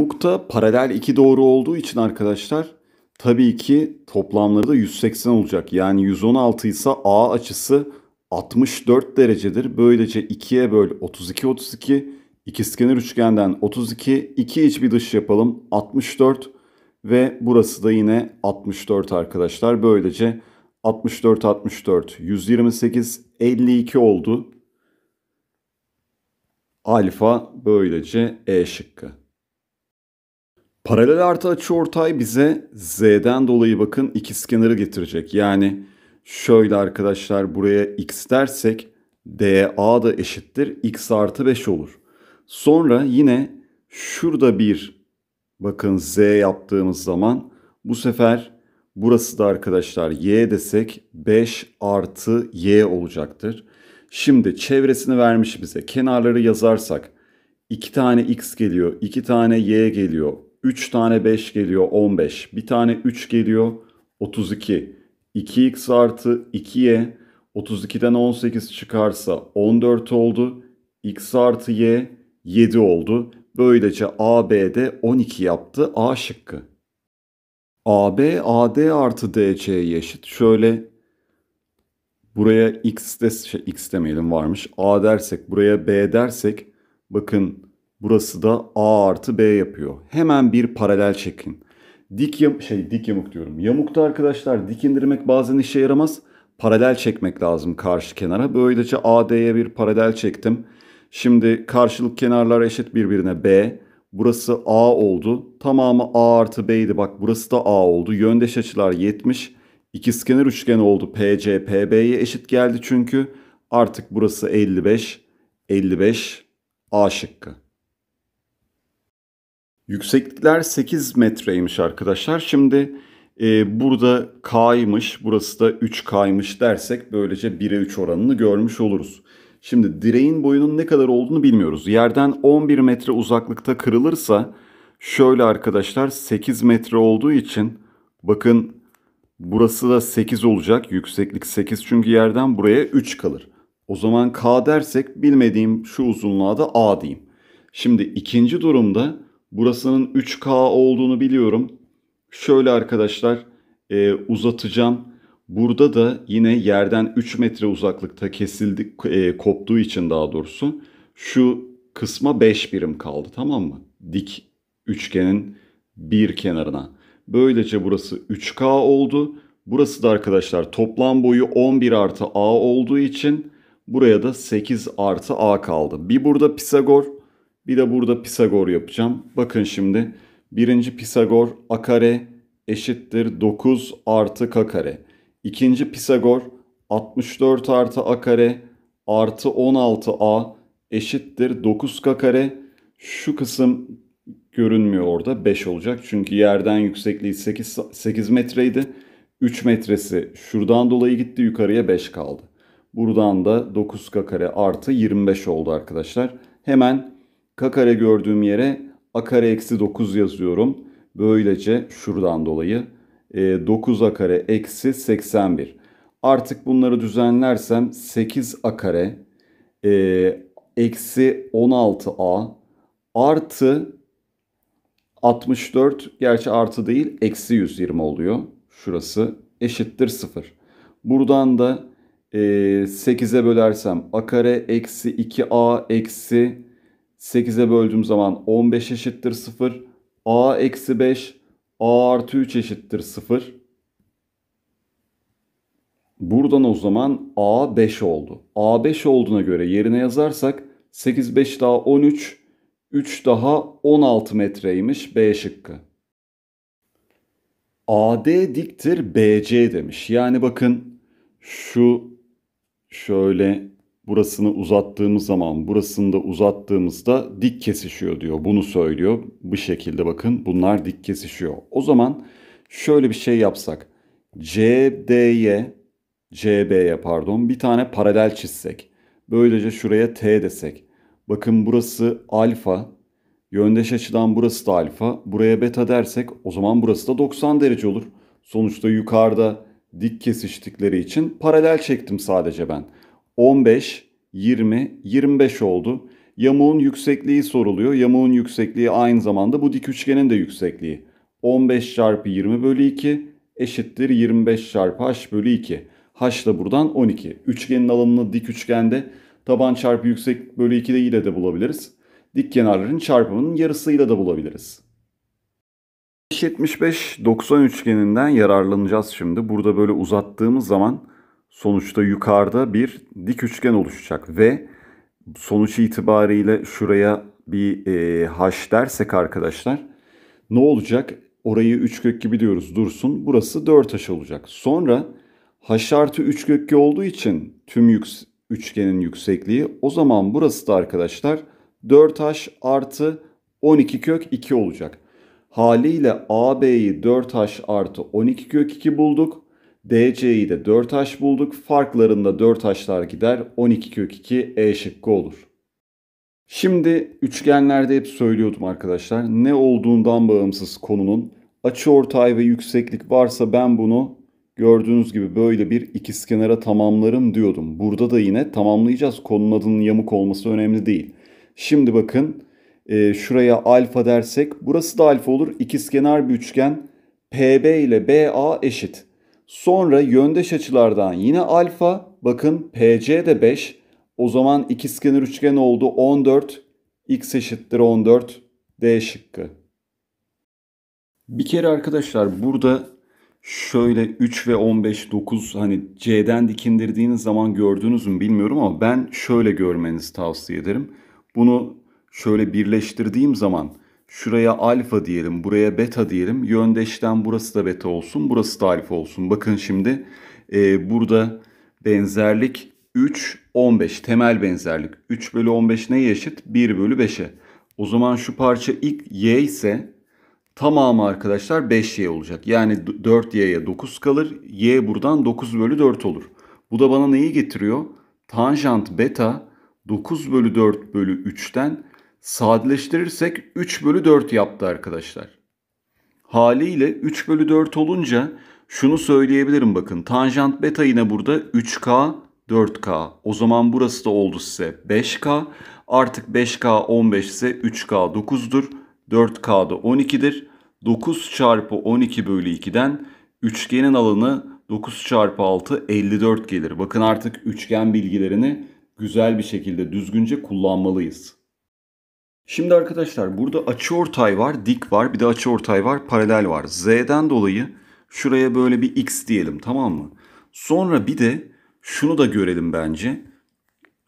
Ufukta paralel iki doğru olduğu için arkadaşlar tabii ki toplamları da 180 olacak. Yani 116 ise A açısı 64 derecedir. Böylece 2'ye böl 32 32 İkizkenar üçgenden 32 2 iç bir dış yapalım 64 ve burası da yine 64 arkadaşlar. Böylece 64 64 128 52 oldu. Alfa böylece E şıkkı. Paralel artı açı ortay bize z'den dolayı bakın ikizkenarı getirecek. Yani şöyle arkadaşlar buraya x dersek dA da eşittir x artı 5 olur. Sonra yine şurada bir bakın z yaptığımız zaman bu sefer burası da arkadaşlar y desek 5 artı y olacaktır. Şimdi çevresini vermiş bize kenarları yazarsak 2 tane x geliyor 2 tane y geliyor 3 tane 5 geliyor 15. Bir tane 3 geliyor 32. 2x artı 2y 32'den 18 çıkarsa 14 oldu. x artı y 7 oldu. Böylece AB'de 12 yaptı A şıkkı. AB AD artı DC'ye eşit. Şöyle buraya x, de, şey, x demeyelim varmış. A dersek buraya B dersek bakın Burası da A artı B yapıyor. Hemen bir paralel çekin. Dik yam şey dik yamuk diyorum. Yamukta arkadaşlar dik indirmek bazen işe yaramaz. Paralel çekmek lazım karşı kenara. Böylece AD'ye bir paralel çektim. Şimdi karşılık kenarlar eşit birbirine B. Burası A oldu. Tamamı A artı B'ydi. Bak burası da A oldu. Yöndeş açılar 70. İkizkenar üçgen oldu. PC, PB'ye eşit geldi çünkü. Artık burası 55. 55 A şıkkı. Yükseklikler 8 metreymiş arkadaşlar. Şimdi e, burada K'ymış, burası da 3K'ymış dersek böylece 1'e 3 oranını görmüş oluruz. Şimdi direğin boyunun ne kadar olduğunu bilmiyoruz. Yerden 11 metre uzaklıkta kırılırsa şöyle arkadaşlar 8 metre olduğu için bakın burası da 8 olacak. Yükseklik 8 çünkü yerden buraya 3 kalır. O zaman K dersek bilmediğim şu uzunluğa da A diyeyim. Şimdi ikinci durumda Burasının 3K olduğunu biliyorum. Şöyle arkadaşlar e, uzatacağım. Burada da yine yerden 3 metre uzaklıkta kesildi, e, koptuğu için daha doğrusu şu kısma 5 birim kaldı tamam mı? Dik üçgenin bir kenarına. Böylece burası 3K oldu. Burası da arkadaşlar toplam boyu 11 artı A olduğu için buraya da 8 artı A kaldı. Bir burada Pisagor bir de burada Pisagor yapacağım. Bakın şimdi birinci Pisagor a kare eşittir 9 artı k kare. İkinci Pisagor 64 artı a kare artı 16 a eşittir 9 k kare. Şu kısım görünmüyor orada 5 olacak. Çünkü yerden yüksekliği 8, 8 metreydi. 3 metresi şuradan dolayı gitti yukarıya 5 kaldı. Buradan da 9k kare artı 25 oldu arkadaşlar. Hemen k kare gördüğüm yere a kare eksi 9 yazıyorum. Böylece şuradan dolayı 9a e, kare eksi 81. Artık bunları düzenlersem 8a kare e, eksi 16a artı 64 gerçi artı değil eksi 120 oluyor. Şurası eşittir 0. Buradan da e, 8'e bölersem a kare eksi 2a eksi 8'e böldüğüm zaman 15 eşittir 0. A eksi 5. A artı 3 eşittir 0. Buradan o zaman A 5 oldu. A 5 olduğuna göre yerine yazarsak 8 5 daha 13. 3 daha 16 metreymiş B şıkkı. AD diktir BC demiş. Yani bakın şu şöyle burasını uzattığımız zaman burasını da uzattığımızda dik kesişiyor diyor. Bunu söylüyor. Bu şekilde bakın bunlar dik kesişiyor. O zaman şöyle bir şey yapsak. CD'ye CB'ye pardon bir tane paralel çizsek. Böylece şuraya T desek. Bakın burası alfa. Yöndeş açıdan burası da alfa. Buraya beta dersek o zaman burası da 90 derece olur. Sonuçta yukarıda dik kesiştikleri için paralel çektim sadece ben. 15, 20, 25 oldu. Yamuğun yüksekliği soruluyor. Yamuğun yüksekliği aynı zamanda bu dik üçgenin de yüksekliği. 15 çarpı 20 bölü 2 eşittir 25 çarpı h bölü 2. h da buradan 12. Üçgenin alanını dik üçgende taban çarpı yüksek bölü 2 ile de bulabiliriz. Dik kenarların çarpımının yarısıyla da bulabiliriz. 75-90 üçgeninden yararlanacağız şimdi. Burada böyle uzattığımız zaman sonuçta yukarıda bir dik üçgen oluşacak ve sonuç itibariyle şuraya bir e, dersek arkadaşlar ne olacak? Orayı 3 kök gibi diyoruz dursun. Burası 4 h olacak. Sonra h artı 3 kök olduğu için tüm yüks üçgenin yüksekliği o zaman burası da arkadaşlar 4 h artı 12 kök 2 olacak. Haliyle AB'yi 4h artı 12 kök 2 bulduk. DC'yi de 4H bulduk. Farklarında 4H'lar gider. 12 kök 2 E şıkkı olur. Şimdi üçgenlerde hep söylüyordum arkadaşlar. Ne olduğundan bağımsız konunun açı ortay ve yükseklik varsa ben bunu gördüğünüz gibi böyle bir ikizkenara tamamlarım diyordum. Burada da yine tamamlayacağız. Konunun adının yamuk olması önemli değil. Şimdi bakın e, şuraya alfa dersek burası da alfa olur. İkizkenar bir üçgen PB ile BA eşit. Sonra yöndeş açılardan yine alfa. Bakın PC de 5. O zaman ikizkenar üçgen oldu 14. X eşittir 14. D şıkkı. Bir kere arkadaşlar burada şöyle 3 ve 15 9 hani C'den dikindirdiğiniz zaman gördünüz mü bilmiyorum ama ben şöyle görmenizi tavsiye ederim. Bunu şöyle birleştirdiğim zaman Şuraya alfa diyelim, buraya beta diyelim. Yöndeşten burası da beta olsun, burası da alfa olsun. Bakın şimdi e, burada benzerlik 3, 15. Temel benzerlik. 3 bölü 15 neye eşit? 1 bölü 5'e. O zaman şu parça ilk y ise tamamı arkadaşlar 5y olacak. Yani 4y'ye 9 kalır. y buradan 9 bölü 4 olur. Bu da bana neyi getiriyor? Tanjant beta 9 bölü 4 bölü 3'ten sadeleştirirsek 3 bölü 4 yaptı arkadaşlar. Haliyle 3 bölü 4 olunca şunu söyleyebilirim bakın. Tanjant beta yine burada 3K 4K. O zaman burası da oldu size 5K. Artık 5K 15 ise 3K 9'dur. 4K da 12'dir. 9 çarpı 12 bölü 2'den üçgenin alanı 9 çarpı 6 54 gelir. Bakın artık üçgen bilgilerini güzel bir şekilde düzgünce kullanmalıyız. Şimdi arkadaşlar burada açıortay var, dik var, bir de açıortay var, paralel var. Z'den dolayı şuraya böyle bir x diyelim tamam mı? Sonra bir de şunu da görelim bence.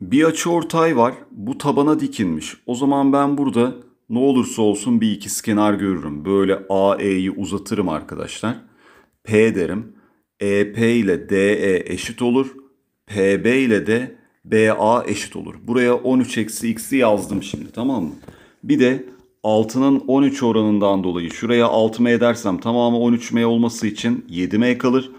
Bir açıortay var, bu tabana dikilmiş. O zaman ben burada ne olursa olsun bir ikizkenar görürüm. Böyle AE'yi uzatırım arkadaşlar. P derim. EP e ile DE eşit olur. PB ile de BA eşit olur. Buraya 13 eksi x'i yazdım şimdi tamam mı? Bir de 6'nın 13 oranından dolayı şuraya 6m dersem tamamı 13m olması için 7m kalır.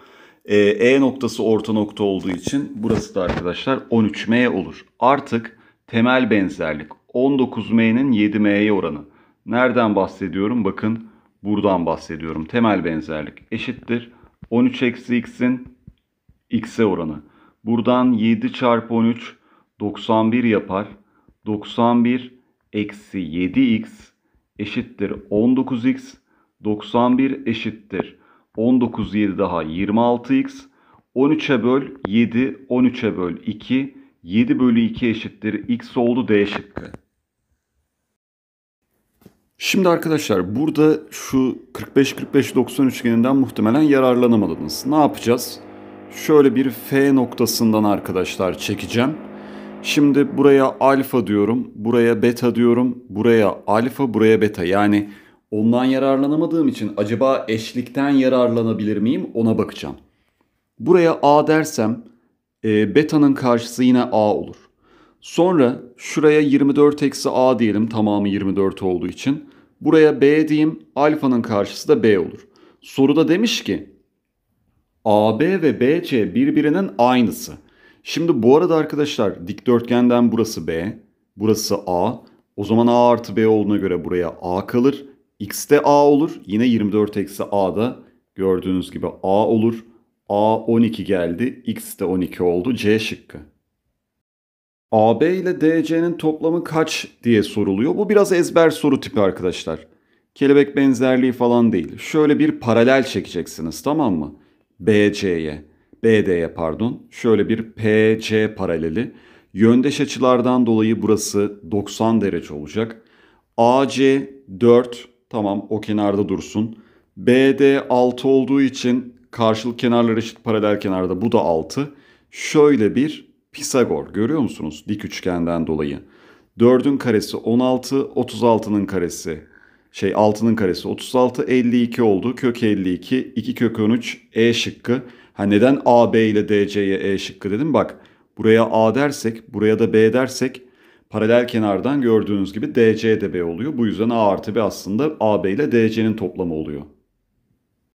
E, e noktası orta nokta olduğu için burası da arkadaşlar 13m olur. Artık temel benzerlik 19m'nin 7m'ye oranı. Nereden bahsediyorum? Bakın buradan bahsediyorum. Temel benzerlik eşittir. 13 eksi x'in x'e oranı. Buradan 7 çarpı 13 91 yapar. 91 eksi 7x eşittir 19x. 91 eşittir 19 7 daha 26x. 13'e böl 7, 13'e böl 2, 7 bölü 2 eşittir x oldu d şıkkı. Şimdi arkadaşlar burada şu 45-45-90 üçgeninden muhtemelen yararlanamadınız. Ne yapacağız? şöyle bir F noktasından arkadaşlar çekeceğim. Şimdi buraya alfa diyorum, buraya beta diyorum, buraya alfa, buraya beta. Yani ondan yararlanamadığım için acaba eşlikten yararlanabilir miyim ona bakacağım. Buraya A dersem e, beta'nın karşısı yine A olur. Sonra şuraya 24 eksi A diyelim tamamı 24 olduğu için. Buraya B diyeyim alfanın karşısı da B olur. Soruda demiş ki AB ve BC birbirinin aynısı. Şimdi bu arada arkadaşlar dikdörtgenden burası B, burası A. O zaman A artı B olduğuna göre buraya A kalır. X de A olur. Yine 24 eksi A da gördüğünüz gibi A olur. A 12 geldi. X de 12 oldu. C şıkkı. AB ile DC'nin toplamı kaç diye soruluyor. Bu biraz ezber soru tipi arkadaşlar. Kelebek benzerliği falan değil. Şöyle bir paralel çekeceksiniz tamam mı? BC'ye, BD'ye pardon şöyle bir PC paraleli. Yöndeş açılardan dolayı burası 90 derece olacak. AC 4 tamam o kenarda dursun. BD 6 olduğu için karşılık kenarları eşit paralel kenarda bu da 6. Şöyle bir Pisagor görüyor musunuz dik üçgenden dolayı. 4'ün karesi 16, 36'nın karesi şey 6'nın karesi 36 52 oldu. Kök 52 2 kök 13 E şıkkı. Ha neden AB ile D C'ye E şıkkı dedim? Bak buraya A dersek buraya da B dersek paralel kenardan gördüğünüz gibi DC de B oluyor. Bu yüzden A artı B aslında AB ile DC'nin toplamı oluyor.